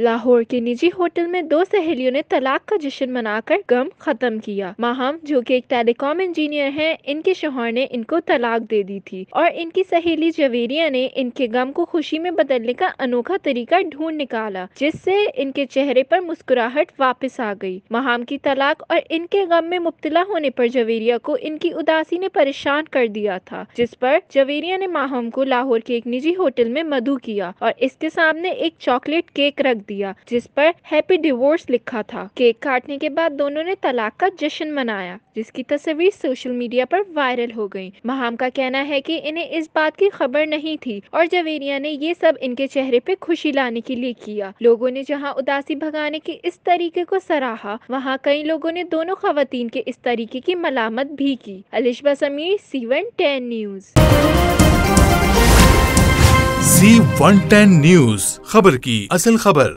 लाहौर के निजी होटल में दो सहेलियों ने तलाक का जश्न मनाकर गम खत्म किया माहम जो कि एक टेलीकॉम इंजीनियर हैं, इनके शोहर ने इनको तलाक दे दी थी और इनकी सहेली जवेरिया ने इनके गम को खुशी में बदलने का अनोखा तरीका ढूंढ निकाला जिससे इनके चेहरे पर मुस्कुराहट वापस आ गई माहम की तलाक और इनके गम में मुबतला होने पर जवेरिया को इनकी उदासी ने परेशान कर दिया था जिस पर जवेरिया ने माहम को लाहौर के एक निजी होटल में मधु किया और इसके सामने एक चॉकलेट केक रख दिया जिस पर हैप्पी डिवोर्स लिखा था केक काटने के बाद दोनों ने तलाक का जश्न मनाया जिसकी तस्वीर सोशल मीडिया पर वायरल हो गई महाम का कहना है कि इन्हें इस बात की खबर नहीं थी और जवेरिया ने ये सब इनके चेहरे पे खुशी लाने के लिए किया लोगों ने जहाँ उदासी भगाने के इस तरीके को सराहा वहाँ कई लोगों ने दोनों खातन के इस तरीके की मलामत भी की Alishba Sameer C one ten news C one ten news खबर की असल खबर